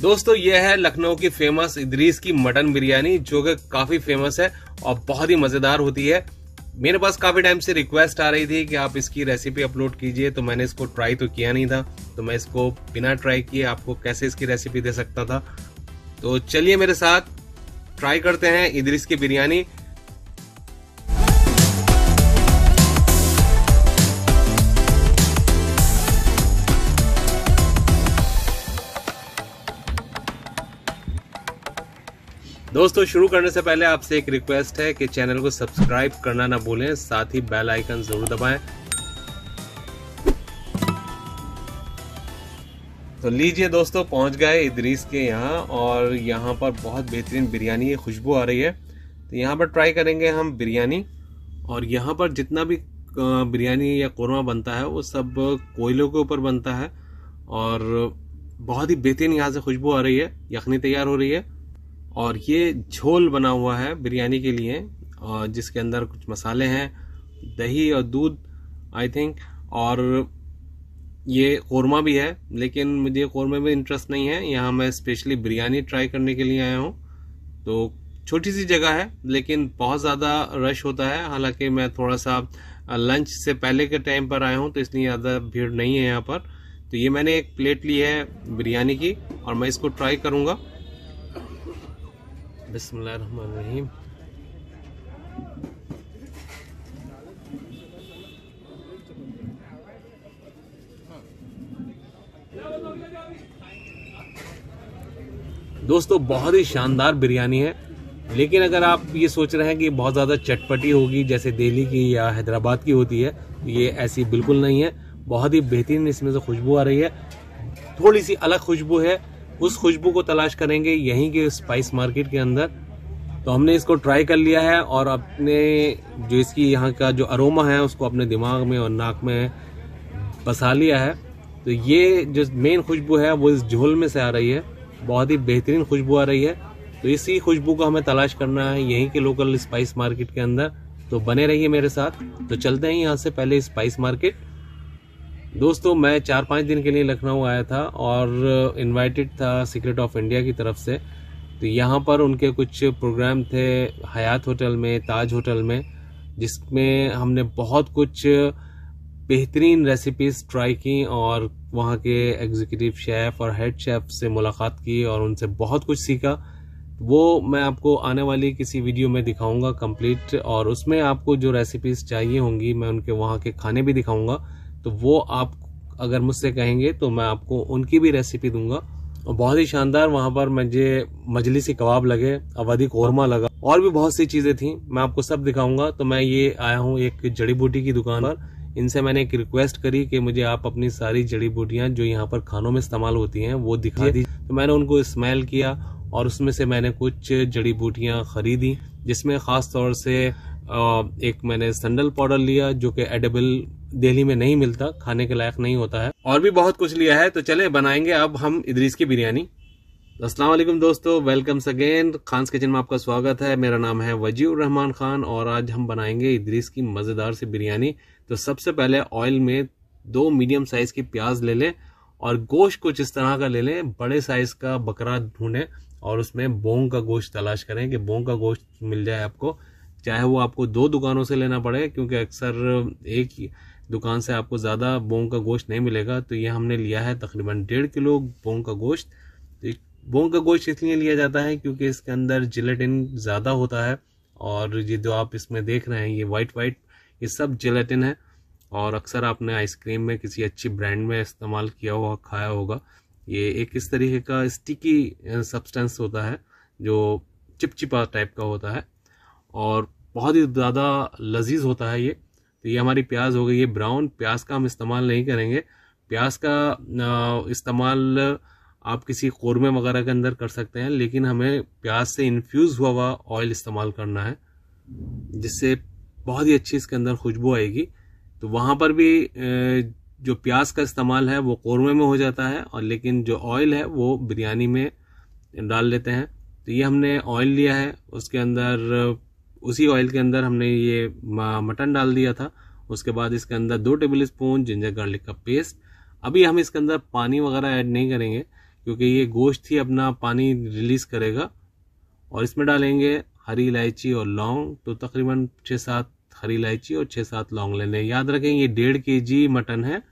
दोस्तों ये है लखनऊ की फेमस इदरीस की मटन बिरयानी जो कि काफी फेमस है और बहुत ही मजेदार होती है मेरे पास काफी टाइम से रिक्वेस्ट आ रही थी कि आप इसकी रेसिपी अपलोड कीजिए तो मैंने इसको ट्राई तो किया नहीं था तो मैं इसको बिना ट्राई किए आपको कैसे इसकी रेसिपी दे सकता था तो चलिए मेरे साथ ट्राई करते हैं इदरीस की बिरयानी दोस्तों शुरू करने से पहले आपसे एक रिक्वेस्ट है कि चैनल को सब्सक्राइब करना ना भूलें साथ ही बेल आइकन जरूर दबाएं तो लीजिए दोस्तों पहुंच गए इदरीस के यहाँ और यहाँ पर बहुत बेहतरीन बिरयानी है खुशबू आ रही है तो यहाँ पर ट्राई करेंगे हम बिरयानी और यहाँ पर जितना भी बिरयानी या कौरमा बनता है वो सब कोयलों के ऊपर बनता है और बहुत ही बेहतरीन यहाँ से खुशबू आ रही है यखनी तैयार हो रही है और ये झोल बना हुआ है बिरयानी के लिए और जिसके अंदर कुछ मसाले हैं दही और दूध आई थिंक और ये कौरमा भी है लेकिन मुझे कौरमे में इंटरेस्ट नहीं है यहाँ मैं स्पेशली बिरयानी ट्राई करने के लिए आया हूँ तो छोटी सी जगह है लेकिन बहुत ज़्यादा रश होता है हालांकि मैं थोड़ा सा लंच से पहले के टाइम पर आया हूँ तो इसलिए ज़्यादा भीड़ नहीं है यहाँ पर तो ये मैंने एक प्लेट ली है बिरयानी की और मैं इसको ट्राई करूँगा बिस्मिल्लाहिर्रहमानिर्रहीम दोस्तों बहुत ही शानदार बिरयानी है लेकिन अगर आप ये सोच रहे हैं कि बहुत ज़्यादा चटपटी होगी जैसे दिल्ली की या हैदराबाद की होती है तो ये ऐसी बिल्कुल नहीं है बहुत ही बेहतरीन इसमें से खुशबू आ रही है थोड़ी सी अलग खुशबू है उस खुशबू को तलाश करेंगे यहीं के स्पाइस मार्केट के अंदर तो हमने इसको ट्राई कर लिया है और अपने जो इसकी यहाँ का जो अरोमा है उसको अपने दिमाग में और नाक में बसा लिया है तो ये जो मेन खुशबू है वो इस झोल में से आ रही है बहुत ही बेहतरीन खुशबू आ रही है तो इसी खुशबू को हमें तलाश करना है यहीं के लोकल स्पाइस मार्केट के अंदर तो बने रहिए मेरे साथ तो चलते हैं यहाँ से पहले स्पाइस मार्केट दोस्तों मैं चार पाँच दिन के लिए लखनऊ आया था और इनवाइटेड था सीक्रेट ऑफ इंडिया की तरफ से तो यहाँ पर उनके कुछ प्रोग्राम थे हयात होटल में ताज होटल में जिसमें हमने बहुत कुछ बेहतरीन रेसिपीज़ ट्राई की और वहाँ के एग्जीक्यूटिव शेफ़ और हेड शेफ़ से मुलाकात की और उनसे बहुत कुछ सीखा वो मैं आपको आने वाली किसी वीडियो में दिखाऊंगा कंप्लीट और उसमें आपको जो रेसिपीज़ चाहिए होंगी मैं उनके वहाँ के खाने भी दिखाऊंगा तो वो आप अगर मुझसे कहेंगे तो मैं आपको उनकी भी रेसिपी दूंगा और बहुत ही शानदार वहां पर मुझे मजलिसी कबाब लगे अवधि कोरमा लगा और भी बहुत सी चीज़ें थी मैं आपको सब दिखाऊंगा तो मैं ये आया हूँ एक जड़ी बूटी की दुकान पर इनसे मैंने एक रिक्वेस्ट करी कि मुझे आप अपनी सारी जड़ी बूटियां जो यहाँ पर खानों में इस्तेमाल होती हैं वो दिखा दी तो मैंने उनको स्मेल किया और उसमें से मैंने कुछ जड़ी बूटियाँ खरीदी जिसमें ख़ास तौर से एक मैंने संडल पाउडर लिया जो कि एडेबल दिल्ली में नहीं मिलता खाने के लायक नहीं होता है और भी बहुत कुछ लिया है तो चले बनाएंगे अब हम इदरीस की बिरयानी अस्सलाम वालेकुम दोस्तों वेलकम्स अगेन खान्स किचन में आपका स्वागत है मेरा नाम है वजी रहमान खान और आज हम बनाएंगे इदरीस की मज़ेदार सी बिरयानी तो सबसे पहले ऑयल में दो मीडियम साइज़ की प्याज ले लें और गोश्त कुछ इस तरह का ले लें बड़े साइज़ का बकरा ढूंढें और उसमें बोंग का गोश्त तलाश करें कि बोंग का गोश्त मिल जाए आपको चाहे वो आपको दो दुकानों से लेना पड़े क्योंकि अक्सर एक ही दुकान से आपको ज़्यादा बोंग का गोश्त नहीं मिलेगा तो ये हमने लिया है तकरीबन डेढ़ किलो बोंग का गोश्त तो बोंग का गोश्त इसलिए लिया जाता है क्योंकि इसके अंदर जिलेटिन ज़्यादा होता है और ये जो आप इसमें देख रहे हैं ये वाइट वाइट ये सब जिलेटिन है और अक्सर आपने आइसक्रीम में किसी अच्छी ब्रांड में इस्तेमाल किया हुआ खाया होगा ये एक इस तरीके का स्टिकी सब्सटेंस होता है जो चिपचिपा टाइप का होता है और बहुत ही ज़्यादा लजीज होता है ये तो ये हमारी प्याज हो गई ये ब्राउन प्याज का हम इस्तेमाल नहीं करेंगे प्याज का इस्तेमाल आप किसी कौरमे वगैरह के अंदर कर सकते हैं लेकिन हमें प्याज से इन्फ्यूज़ हुआ हुआ ऑयल इस्तेमाल करना है जिससे बहुत ही अच्छी इसके अंदर खुशबू आएगी तो वहाँ पर भी जो प्याज का इस्तेमाल है वो कौरमे में हो जाता है और लेकिन जो ऑयल है वो बिरयानी में डाल लेते हैं तो ये हमने ऑयल लिया है उसके अंदर उसी ऑयल के अंदर हमने ये मटन डाल दिया था उसके बाद इसके अंदर दो टेबल स्पून जिंजर गार्लिक का पेस्ट अभी हम इसके अंदर पानी वगैरह ऐड नहीं करेंगे क्योंकि ये गोश्त ही अपना पानी रिलीज़ करेगा और इसमें डालेंगे हरी इलायची और लौंग तो तकरीबन छः सात हरी इलायची और छः सात लौंग लेने याद रखें ये डेढ़ के जी मटन है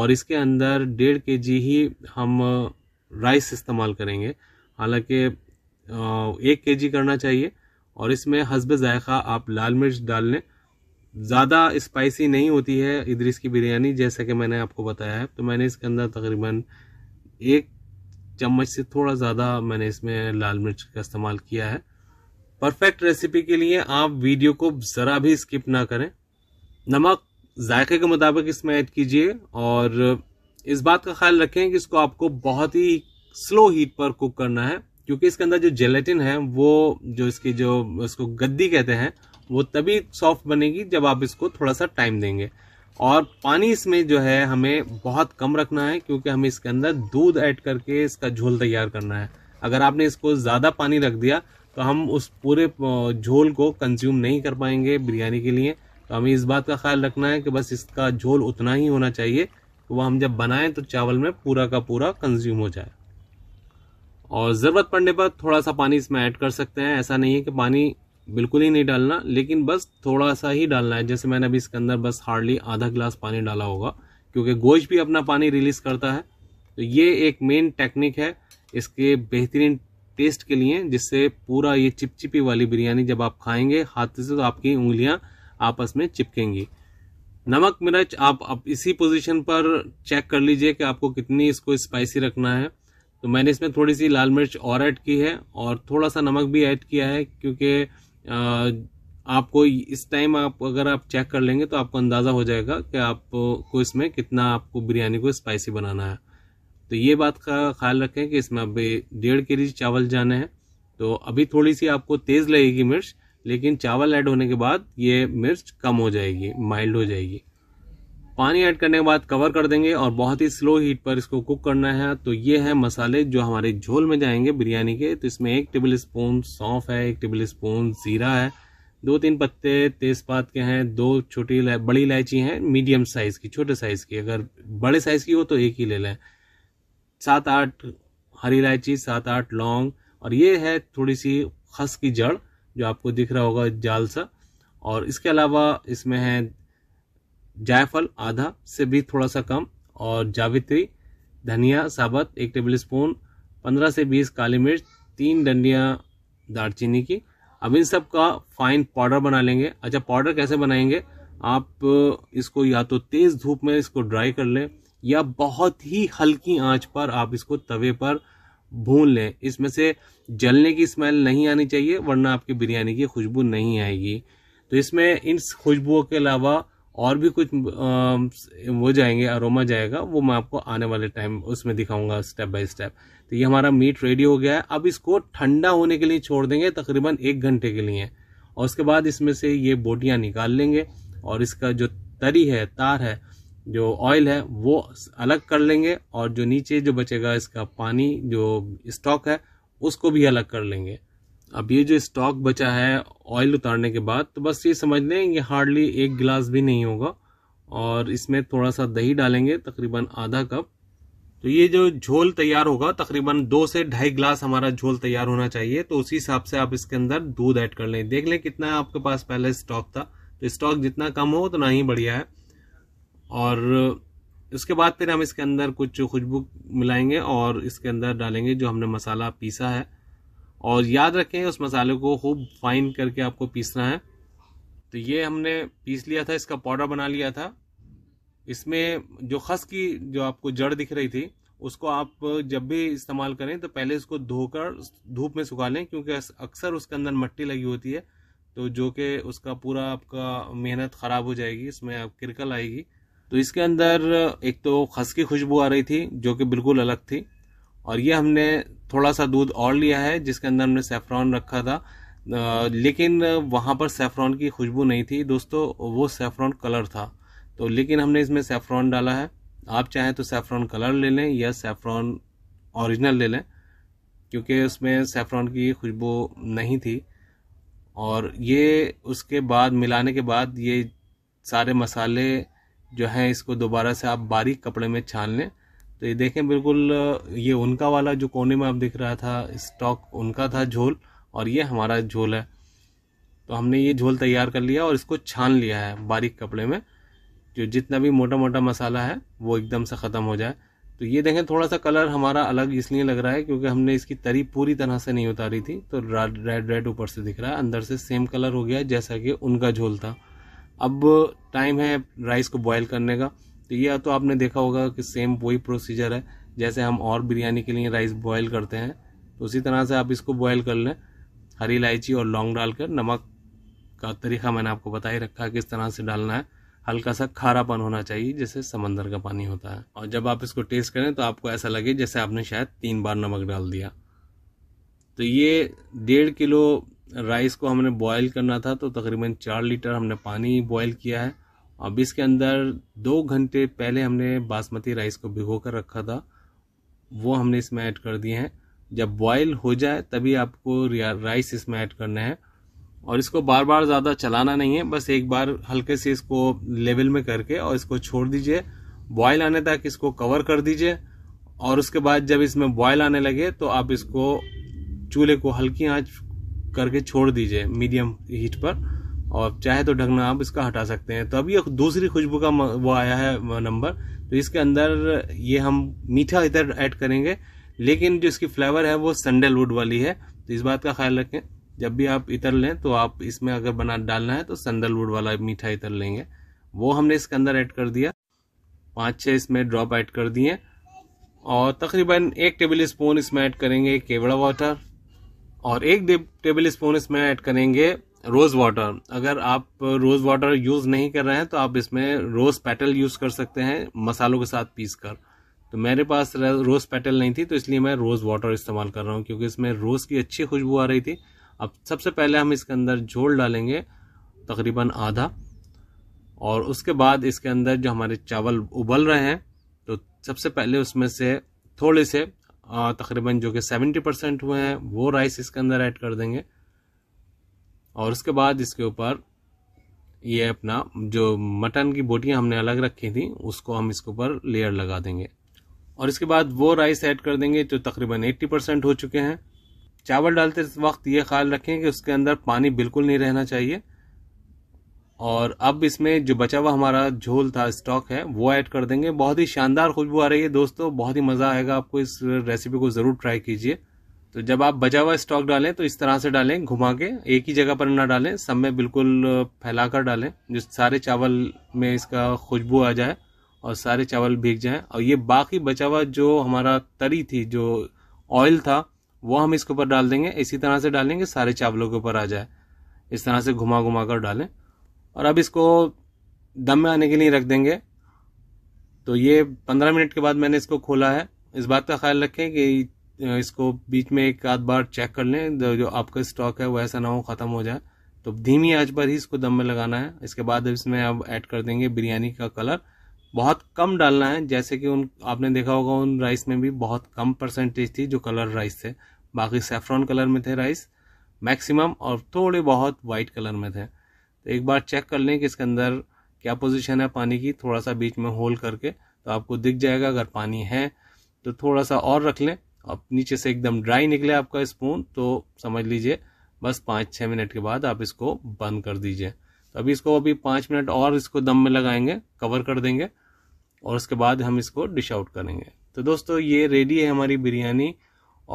और इसके अंदर डेढ़ के जी ही हम राइस uh, इस्तेमाल करेंगे हालांकि uh, एक के जी करना चाहिए और इसमें हसब जायका आप लाल मिर्च डाल लें ज़्यादा स्पाइसी नहीं होती है इदरिस की बिरयानी जैसा कि मैंने आपको बताया है तो मैंने इसके अंदर तकरीबन एक चम्मच से थोड़ा ज़्यादा मैंने इसमें लाल मिर्च का इस्तेमाल किया है परफेक्ट रेसिपी के लिए आप वीडियो को ज़रा भी स्किप ना करें नमक जायके के मुताबिक इसमें ऐड कीजिए और इस बात का ख्याल रखें कि इसको आपको बहुत ही स्लो हीट पर कुक करना है क्योंकि इसके अंदर जो जेलेटिन है वो जो इसकी जो इसको गद्दी कहते हैं वो तभी सॉफ्ट बनेगी जब आप इसको थोड़ा सा टाइम देंगे और पानी इसमें जो है हमें बहुत कम रखना है क्योंकि हमें इसके अंदर दूध ऐड करके इसका झोल तैयार करना है अगर आपने इसको ज़्यादा पानी रख दिया तो हम उस पूरे झोल को कंज्यूम नहीं कर पाएंगे बिरयानी के लिए तो हमें इस बात का ख्याल रखना है कि बस इसका झोल उतना ही होना चाहिए वह हम जब बनाएं तो चावल में पूरा का पूरा कंज्यूम हो जाए और ज़रूरत पड़ने पर थोड़ा सा पानी इसमें ऐड कर सकते हैं ऐसा नहीं है कि पानी बिल्कुल ही नहीं डालना लेकिन बस थोड़ा सा ही डालना है जैसे मैंने अभी इसके अंदर बस हार्डली आधा गिलास पानी डाला होगा क्योंकि गोश्त भी अपना पानी रिलीज करता है तो ये एक मेन टेक्निक है इसके बेहतरीन टेस्ट के लिए जिससे पूरा ये चिपचिपी वाली बिरयानी जब आप खाएंगे हाथ से तो आपकी उंगलियां आपस में चिपकेंगी नमक मिर्च आप, आप इसी पोजीशन पर चेक कर लीजिए कि आपको कितनी इसको स्पाइसी रखना है तो मैंने इसमें थोड़ी सी लाल मिर्च और ऐड की है और थोड़ा सा नमक भी ऐड किया है क्योंकि आपको इस टाइम आप अगर आप चेक कर लेंगे तो आपको अंदाज़ा हो जाएगा कि आपको इसमें कितना आपको बिरयानी को स्पाइसी बनाना है तो ये बात का ख्याल रखें कि इसमें अभी डेढ़ के जी चावल जाने हैं तो अभी थोड़ी सी आपको तेज़ लगेगी मिर्च लेकिन चावल ऐड होने के बाद ये मिर्च कम हो जाएगी माइल्ड हो जाएगी पानी ऐड करने के बाद कवर कर देंगे और बहुत ही स्लो हीट पर इसको कुक करना है तो ये है मसाले जो हमारे झोल में जाएंगे बिरयानी के तो इसमें एक टेबल स्पून सौंफ है एक टेबल स्पून ज़ीरा है दो तीन पत्ते तेज़पात के हैं दो छोटी बड़ी इलायची हैं मीडियम साइज़ की छोटे साइज़ की अगर बड़े साइज़ की हो तो एक ही ले लें सात आठ हरी इलायची सात आठ लौंग और ये है थोड़ी सी खस की जड़ जो आपको दिख रहा होगा जाल सा और इसके अलावा इसमें है जायफल आधा से भी थोड़ा सा कम और जावित्री धनिया साबत एक टेबल स्पून पंद्रह से बीस काली मिर्च तीन डंडियाँ दालचीनी की अब इन सब का फाइन पाउडर बना लेंगे अच्छा पाउडर कैसे बनाएंगे आप इसको या तो तेज़ धूप में इसको ड्राई कर लें या बहुत ही हल्की आंच पर आप इसको तवे पर भून लें इसमें से जलने की स्मेल नहीं आनी चाहिए वरना आपकी बिरयानी की खुशबू नहीं आएगी तो इसमें इन खुशबुओं के अलावा और भी कुछ वो जाएंगे अरोमा जाएगा वो मैं आपको आने वाले टाइम उसमें दिखाऊंगा स्टेप बाय स्टेप तो ये हमारा मीट रेडी हो गया है अब इसको ठंडा होने के लिए छोड़ देंगे तकरीबन एक घंटे के लिए और उसके बाद इसमें से ये बोटियाँ निकाल लेंगे और इसका जो तरी है तार है जो ऑयल है वो अलग कर लेंगे और जो नीचे जो बचेगा इसका पानी जो स्टॉक है उसको भी अलग कर लेंगे अब ये जो स्टॉक बचा है ऑयल उतारने के बाद तो बस ये समझ लें ये हार्डली एक गिलास भी नहीं होगा और इसमें थोड़ा सा दही डालेंगे तकरीबन आधा कप तो ये जो झोल तैयार होगा तकरीबन दो से ढाई गिलास हमारा झोल तैयार होना चाहिए तो उसी हिसाब से आप इसके अंदर दूध ऐड कर लें देख लें कितना आपके पास पहले स्टॉक था तो स्टॉक जितना कम हो उतना ना ही बढ़िया है और उसके बाद फिर हम इसके अंदर कुछ खुशबू मिलाएंगे और इसके अंदर डालेंगे जो हमने मसाला पीसा है और याद रखें उस मसाले को खूब फाइन करके आपको पीसना है तो ये हमने पीस लिया था इसका पाउडर बना लिया था इसमें जो खस की जो आपको जड़ दिख रही थी उसको आप जब भी इस्तेमाल करें तो पहले इसको धोकर धूप में सुखा लें क्योंकि अक्सर उसके अंदर मट्टी लगी होती है तो जो कि उसका पूरा आपका मेहनत ख़राब हो जाएगी इसमें आप किरकल आएगी तो इसके अंदर एक तो खस की खुशबू आ रही थी जो कि बिल्कुल अलग थी और ये हमने थोड़ा सा दूध और लिया है जिसके अंदर हमने सेफ्रॉन रखा था लेकिन वहाँ पर सेफ्रॉन की खुशबू नहीं थी दोस्तों वो सेफ्रॉन कलर था तो लेकिन हमने इसमें सेफ्रॉन डाला है आप चाहें तो सेफ्रॉन कलर ले लें या सेफ्रॉन ओरिजिनल ले लें क्योंकि उसमें सेफ्रॉन की खुशबू नहीं थी और ये उसके बाद मिलाने के बाद ये सारे मसाले जो हैं इसको दोबारा से आप बारीक कपड़े में छान लें तो ये देखें बिल्कुल ये उनका वाला जो कोने में आप दिख रहा था स्टॉक उनका था झोल और ये हमारा झोल है तो हमने ये झोल तैयार कर लिया और इसको छान लिया है बारीक कपड़े में जो जितना भी मोटा मोटा मसाला है वो एकदम से ख़त्म हो जाए तो ये देखें थोड़ा सा कलर हमारा अलग इसलिए लग रहा है क्योंकि हमने इसकी तरी पूरी तरह से नहीं उतारी थी तो रेड रेड ऊपर से दिख रहा है अंदर से सेम कलर हो गया जैसा कि उनका झोल था अब टाइम है राइस को बॉयल करने का तो यह तो आपने देखा होगा कि सेम वही प्रोसीजर है जैसे हम और बिरयानी के लिए राइस बॉयल करते हैं तो उसी तरह से आप इसको बॉयल कर लें हरी इलायची और लौंग डालकर नमक का तरीका मैंने आपको बता ही रखा है किस तरह से डालना है हल्का सा खारापन होना चाहिए जैसे समंदर का पानी होता है और जब आप इसको टेस्ट करें तो आपको ऐसा लगे जैसे आपने शायद तीन बार नमक डाल दिया तो ये डेढ़ किलो राइस को हमने बॉयल करना था तो तकरीबन चार लीटर हमने पानी बॉयल किया है अब इसके अंदर दो घंटे पहले हमने बासमती राइस को भिगो कर रखा था वो हमने इसमें ऐड कर दिए हैं जब बॉयल हो जाए तभी आपको राइस इसमें ऐड करना है और इसको बार बार ज़्यादा चलाना नहीं है बस एक बार हल्के से इसको लेवल में करके और इसको छोड़ दीजिए बॉयल आने तक इसको कवर कर दीजिए और उसके बाद जब इसमें बॉयल आने लगे तो आप इसको चूल्हे को हल्की आँच करके छोड़ दीजिए मीडियम हीट पर और चाहे तो ढकना आप इसका हटा सकते हैं तो अब ये दूसरी खुशबू का वो आया है नंबर तो इसके अंदर ये हम मीठा इधर ऐड करेंगे लेकिन जो इसकी फ्लेवर है वो सैंडलवुड वाली है तो इस बात का ख्याल रखें जब भी आप इतर लें तो आप इसमें अगर बना डालना है तो सैंडलवुड वाला मीठा इतर लेंगे वो हमने इसके अंदर ऐड कर दिया पाँच छह इसमें ड्रॉप ऐड कर दिए और तकरीबन एक टेबल स्पून इसमें ऐड करेंगे केवड़ा वाटर और एक टेबल स्पून इसमें ऐड करेंगे रोज़ वाटर अगर आप रोज़ वाटर यूज़ नहीं कर रहे हैं तो आप इसमें रोज़ पेटल यूज़ कर सकते हैं मसालों के साथ पीस कर तो मेरे पास रोज़ पेटल नहीं थी तो इसलिए मैं रोज़ वाटर इस्तेमाल कर रहा हूँ क्योंकि इसमें रोज़ की अच्छी खुशबू आ रही थी अब सबसे पहले हम इसके अंदर झोल डालेंगे तकरीबन आधा और उसके बाद इसके अंदर जो हमारे चावल उबल रहे हैं तो सबसे पहले उसमें से थोड़े से तकरीबन जो कि सेवेंटी परसेंट हुए हैं वो राइस इसके अंदर ऐड कर देंगे और उसके बाद इसके ऊपर ये अपना जो मटन की बोटियाँ हमने अलग रखी थी उसको हम इसके ऊपर लेयर लगा देंगे और इसके बाद वो राइस ऐड कर देंगे जो तकरीबन 80 परसेंट हो चुके हैं चावल डालते वक्त ये ख्याल रखें कि उसके अंदर पानी बिल्कुल नहीं रहना चाहिए और अब इसमें जो बचा हुआ हमारा झोल था स्टॉक है वो ऐड कर देंगे बहुत ही शानदार खुशबू आ रही है दोस्तों बहुत ही मज़ा आएगा आपको इस रेसिपी को ज़रूर ट्राई कीजिए तो जब आप बचा हुआ स्टॉक डालें तो इस तरह से डालें घुमा के एक ही जगह पर ना डालें सब में बिल्कुल फैला कर डालें जो सारे चावल में इसका खुशबू आ जाए और सारे चावल भीग जाएं और ये बाकी बचा हुआ जो हमारा तरी थी जो ऑयल था वो हम इसके ऊपर डाल देंगे इसी तरह से डालेंगे सारे चावलों के ऊपर आ जाए इस तरह से घुमा घुमा कर डालें और अब इसको दम में आने के लिए रख देंगे तो ये पंद्रह मिनट के बाद मैंने इसको खोला है इस बात का ख्याल रखें कि इसको बीच में एक आध बार चेक कर लें जो आपका स्टॉक है वो ऐसा ना हो ख़त्म हो जाए तो धीमी आंच पर ही इसको दम में लगाना है इसके बाद इसमें अब ऐड कर देंगे बिरयानी का कलर बहुत कम डालना है जैसे कि उन आपने देखा होगा उन राइस में भी बहुत कम परसेंटेज थी जो कलर राइस थे बाकी सेफ्रॉन कलर में थे राइस मैक्सिमम और थोड़े बहुत वाइट कलर में थे तो एक बार चेक कर लें कि इसके अंदर क्या पोजीशन है पानी की थोड़ा सा बीच में होल करके तो आपको दिख जाएगा अगर पानी है तो थोड़ा सा और रख लें अब नीचे से एकदम ड्राई निकले आपका स्पून तो समझ लीजिए बस पाँच छः मिनट के बाद आप इसको बंद कर दीजिए तो अभी इसको अभी पाँच मिनट और इसको दम में लगाएंगे कवर कर देंगे और उसके बाद हम इसको डिश आउट करेंगे तो दोस्तों ये रेडी है हमारी बिरयानी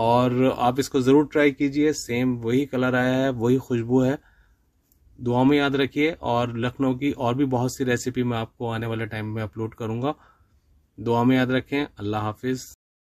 और आप इसको ज़रूर ट्राई कीजिए सेम वही कलर आया है वही खुशबू है दुआ में याद रखिए और लखनऊ की और भी बहुत सी रेसिपी मैं आपको आने वाले टाइम में अपलोड करूँगा दुआ में याद रखें अल्लाह हाफिज़